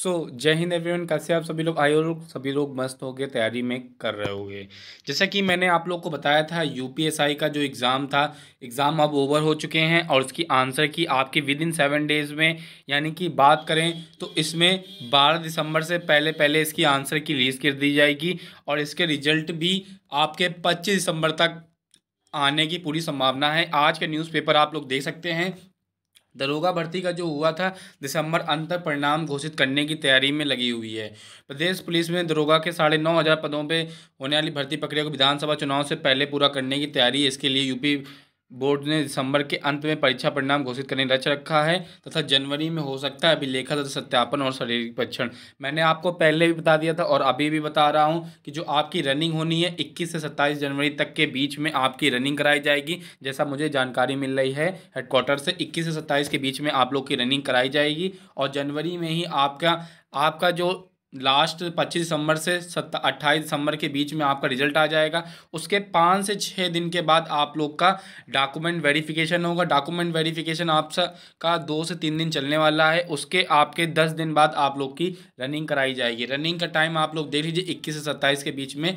सो so, जय Hind everyone कैसे आप सभी लोग आयो सभी लोग मस्त हो गए तैयारी में कर रहे होंगे जैसा कि मैंने आप लोग को बताया था यूपीएसआई का जो एग्ज़ाम था एग्ज़ाम अब ओवर हो चुके हैं और उसकी आंसर की आपकी विद इन सेवन डेज़ में यानी कि बात करें तो इसमें बारह दिसंबर से पहले पहले इसकी आंसर की रिलीज़ कर दी जाएगी और इसके रिजल्ट भी आपके पच्चीस दिसंबर तक आने की पूरी संभावना है आज का न्यूज़पेपर आप लोग देख सकते हैं दरोगा भर्ती का जो हुआ था दिसंबर अंत तक परिणाम घोषित करने की तैयारी में लगी हुई है प्रदेश पुलिस में दरोगा के साढ़े नौ हज़ार पदों पर होने वाली भर्ती प्रक्रिया को विधानसभा चुनाव से पहले पूरा करने की तैयारी इसके लिए यूपी बोर्ड ने दिसंबर के अंत में परीक्षा परिणाम घोषित करने लक्ष्य रखा है तथा जनवरी में हो सकता है अभिलेखा तथा सत्यापन और शारीरिक परीक्षण मैंने आपको पहले भी बता दिया था और अभी भी बता रहा हूँ कि जो आपकी रनिंग होनी है 21 से 27 जनवरी तक के बीच में आपकी रनिंग कराई जाएगी जैसा मुझे जानकारी मिल रही है हेडक्वार्टर से इक्कीस से सत्ताईस के बीच में आप लोग की रनिंग कराई जाएगी और जनवरी में ही आपका आपका जो लास्ट 25 दिसंबर से अट्ठाईस दिसंबर के बीच में आपका रिजल्ट आ जाएगा उसके पाँच से छः दिन के बाद आप लोग का डॉक्यूमेंट वेरिफिकेशन होगा डॉक्यूमेंट वेरिफिकेशन आप का दो से तीन दिन चलने वाला है उसके आपके दस दिन बाद आप लोग की रनिंग कराई जाएगी रनिंग का टाइम आप लोग देख लीजिए इक्कीस से सत्ताईस के बीच में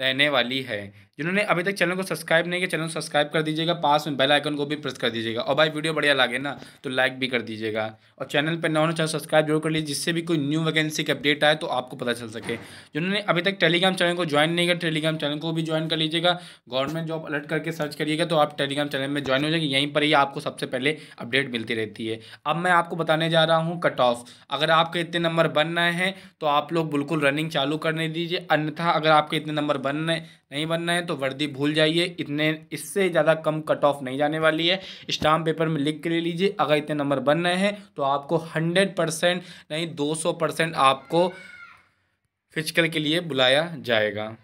रहने वाली है जिन्होंने अभी तक चैनल को सब्सक्राइब नहीं किया चैनल सब्सक्राइब कर दीजिएगा पास में बेल आइकन को भी प्रेस कर दीजिएगा और भाई वीडियो बढ़िया लगे ना तो लाइक भी कर दीजिएगा और चैनल पर ना होना चैनल सब्सक्राइब जरूर कर लीजिए जिससे भी कोई न्यू वैकेंसी की अपडेट आए तो आपको पता चल सके जिन्होंने अभी तक टेलीग्राम चैनल को ज्वाइन नहीं किया टेलीग्राम चैनल को भी ज्वाइन कर लीजिएगा गवर्नमेंट जॉब अलर्ट करके सर्च करिएगा तो आप टेलीग्राम चैनल में ज्वाइन हो जाएगी यहीं पर ही आपको सबसे पहले अपडेट मिलती रहती है अब मैं आपको बताने जा रहा हूँ कट ऑफ अगर आपके इतने नंबर बन रहे हैं तो आप लोग बिल्कुल रनिंग चालू करने दीजिए अन्यथा अगर आपके इतने नंबर बनने नहीं बनना है हैं तो वर्दी भूल जाइए इतने इससे ज़्यादा कम कट ऑफ नहीं जाने वाली है स्टाम्प पेपर में लिख के ले लीजिए अगर इतने नंबर बन रहे हैं तो आपको हंड्रेड परसेंट नहीं दो सौ परसेंट आपको फिजिकल के लिए बुलाया जाएगा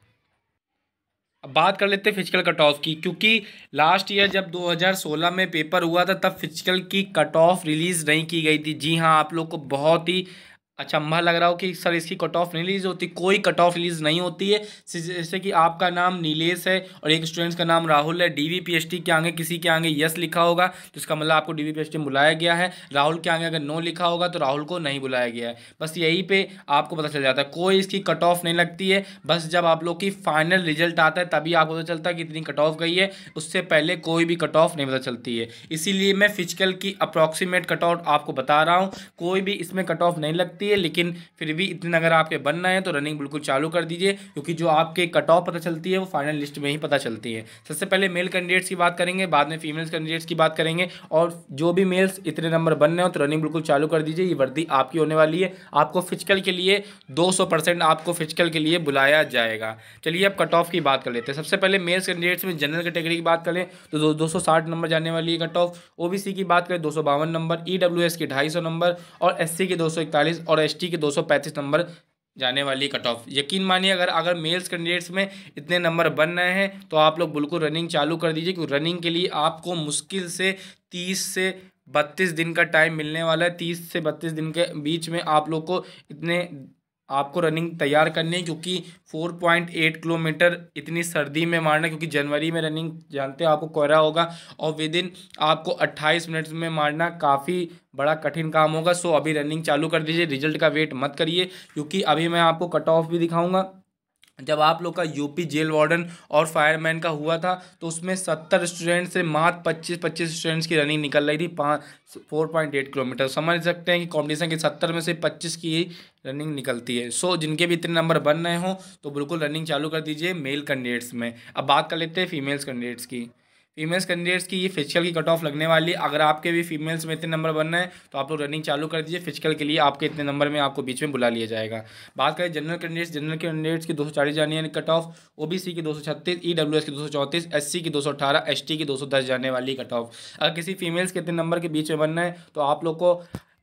अब बात कर लेते हैं फिजिकल कट ऑफ की क्योंकि लास्ट ईयर जब 2016 में पेपर हुआ था तब फिजिकल की कट ऑफ रिलीज़ नहीं की गई थी जी हाँ आप लोग को बहुत ही अचंभा लग रहा हो कि सर इसकी कट ऑफ रिलीज़ होती कोई कट ऑफ रिलीज़ नहीं होती है जैसे कि आपका नाम नीलेश है और एक स्टूडेंट्स का नाम राहुल है डी के आगे किसी के आगे यस लिखा होगा तो इसका मतलब आपको डी में बुलाया गया है राहुल के आगे अगर नो लिखा होगा तो राहुल को नहीं बुलाया गया है बस यही पे आपको पता चल जाता है कोई इसकी कट ऑफ नहीं लगती है बस जब आप लोग की फाइनल रिजल्ट आता है तभी आपको पता चलता है कि इतनी कट ऑफ गई है उससे पहले कोई भी कट ऑफ नहीं पता चलती है इसीलिए मैं फिजिकल की अप्रॉक्सीमेट कट ऑफ आपको बता रहा हूँ कोई भी इसमें कट ऑफ नहीं लगती है लेकिन फिर भी इतने अगर आपके बनना है तो रनिंग बिल्कुल चालू कर दीजिए क्योंकि जो आपके कट ऑफ पता चलती है वो फाइनल लिस्ट में ही पता चलती है सबसे पहले मेल कैंडिडेट्स की बात करेंगे बाद में फीमेल्स कैंडिडेट्स की बात करेंगे और जो भी मेल्स इतने नंबर बन रहे हो तो रनिंग बिल्कुल चालू कर दीजिए ये वर्दी आपकी होने वाली है आपको फिजिकल के लिए दो आपको फिजिकल के लिए बुलाया जाएगा चलिए अब कट ऑफ की बात कर लेते हैं सबसे पहले मेल्स कैंडिडेट्स में जनरल कैटेगरी की बात करें तो दो नंबर जाने वाली है कट ऑफ ओ की बात करें दो नंबर ई e की ढाई नंबर और एस के दो और एसटी के 235 नंबर जाने वाली कट ऑफ यकीन मानिए अगर अगर मेल्स कैंडिडेट्स में इतने नंबर बन रहे हैं तो आप लोग बिल्कुल रनिंग चालू कर दीजिए क्योंकि रनिंग के लिए आपको मुश्किल से तीस से बत्तीस दिन का टाइम मिलने वाला है तीस से बत्तीस दिन के बीच में आप लोग को इतने आपको रनिंग तैयार करनी है क्योंकि फोर पॉइंट एट किलोमीटर इतनी सर्दी में मारना क्योंकि जनवरी में रनिंग जानते हो आपको कोहरा होगा और विद इन आपको अट्ठाईस मिनट में मारना काफ़ी बड़ा कठिन काम होगा सो अभी रनिंग चालू कर दीजिए रिजल्ट का वेट मत करिए क्योंकि अभी मैं आपको कट ऑफ भी दिखाऊँगा जब आप लोग का यूपी जेल वार्डन और फायरमैन का हुआ था तो उसमें सत्तर स्टूडेंट से मात्र पच्चीस पच्चीस स्टूडेंट्स की रनिंग निकल रही थी पाँच फोर पॉइंट एट किलोमीटर समझ सकते हैं कि कंपटीशन के सत्तर में से पच्चीस की ही रनिंग निकलती है सो जिनके भी इतने नंबर बन रहे हों तो बिल्कुल रनिंग चालू कर दीजिए मेल कैंडिडेट्स में अब बात कर लेते हैं फीमेल्स कैंडिडेट्स की फीमेल्स कैंडिडेट्स की ये फिजिकल की कट ऑफ लगने वाली अगर आपके भी फीमेल्स में इतने नंबर बनना है तो आप लोग रनिंग चालू कर दीजिए फिजिकल के लिए आपके इतने नंबर में आपको बीच में बुला लिया जाएगा बात करें जनरल कैंडिडेट्स जनरल कैंडिडेट्स की दो सौ चालीस जाने कट ऑफ सी की दो सौ छत्तीस ई डब्ल्यू एस की दो सौ चौंतीस एस सी की दो सौ अठारह एस टी की दो सौ दस जाने वाली कट ऑफ अगर किसी फीमेल्स के इतने नंबर के बीच में बनना है तो आप लोग को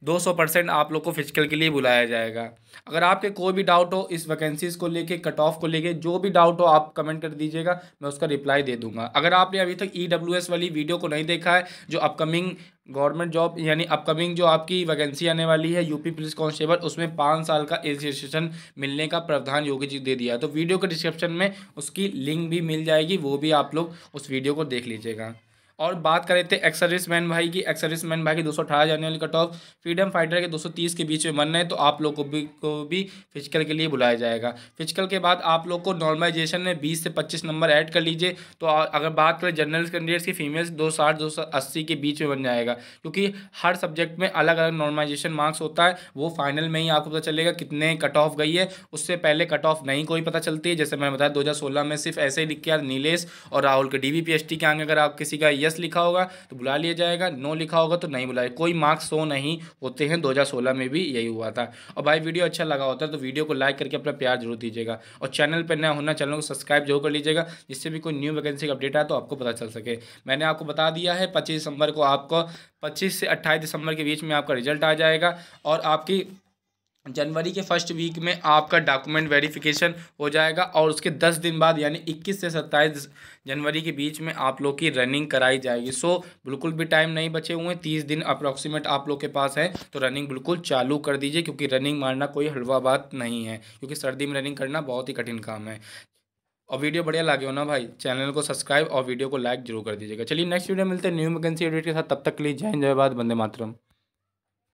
200 परसेंट आप लोग को फिजिकल के लिए बुलाया जाएगा अगर आपके कोई भी डाउट हो इस वैकेंसीज़ को लेके कट ऑफ को लेके जो भी डाउट हो आप कमेंट कर दीजिएगा मैं उसका रिप्लाई दे दूंगा अगर आपने अभी तक ई e वाली वीडियो को नहीं देखा है जो अपकमिंग गवर्नमेंट जॉब यानी अपकमिंग जो आपकी वैकेंसी आने वाली है यूपी पुलिस कांस्टेबल उसमें पाँच साल का एज रजिस्ट्रेशन मिलने का प्रावधान योगी जी दे दिया तो वीडियो के डिस्क्रिप्शन में उसकी लिंक भी मिल जाएगी वो भी आप लोग उस वीडियो को देख लीजिएगा और बात करें थे एक्सर्विस मैन भाई की एक्सर्विस मैन भाई की दो सौ अठारह जाने वाली कट ऑफ फ्रीडम फाइटर के दो सौ तीस के बीच में बन रहे हैं तो आप लोग को भी को भी फिजिकल के लिए बुलाया जाएगा फिजिकल के बाद आप लोग को नॉर्मलाइजेशन में बीस से पच्चीस नंबर ऐड कर लीजिए तो अगर बात करें जनरल कैंडिडेट्स की फीमेल्स दो साठ दो सौ अस्सी के बीच में बन जाएगा क्योंकि हर सब्जेक्ट में अलग अलग नॉर्मलाइजेशन मार्क्स होता है वो फाइनल में ही आपको पता चलेगा कितने कट ऑफ गई है उससे पहले कट ऑफ नहीं कोई पता चलती है जैसे मैंने बताया दो में सिर्फ ऐसे ही लिख के नीलेश और राहुल के डी के आगे अगर आप किसी का यस यस लिखा होगा तो बुला लिया जाएगा नो लिखा होगा तो नहीं बुलाया कोई मार्क्स शो नहीं होते हैं 2016 में भी यही हुआ था और भाई वीडियो अच्छा लगा होता है तो वीडियो को लाइक करके अपना प्यार जरूर दीजिएगा और चैनल पर नया होना चैनल को सब्सक्राइब जरूर कर लीजिएगा जिससे भी कोई न्यू वैकेंसी का अपडेट आए तो आपको पता चल सके मैंने आपको बता दिया है पच्चीस दिसंबर को आपको पच्चीस से अट्ठाईस दिसंबर के बीच में आपका रिजल्ट आ जाएगा और आपकी जनवरी के फर्स्ट वीक में आपका डॉक्यूमेंट वेरिफिकेशन हो जाएगा और उसके दस दिन बाद यानी इक्कीस से सत्ताईस जनवरी के बीच में आप लोग की रनिंग कराई जाएगी सो बिल्कुल भी टाइम नहीं बचे हुए हैं तीस दिन अप्रॉक्सीमेट आप लोग के पास है तो रनिंग बिल्कुल चालू कर दीजिए क्योंकि रनिंग मारना कोई हलवा बात नहीं है क्योंकि सर्दी में रनिंग करना बहुत ही कठिन काम है और वीडियो बढ़िया लगे हो ना भाई चैनल को सब्सक्राइब और वीडियो को लाइक जरूर कर दीजिएगा चलिए नेक्स्ट वीडियो मिलते हैं न्यू वैकेंसी अपडेट के साथ तब तक के लिए जय जय बाद बंदे मातरम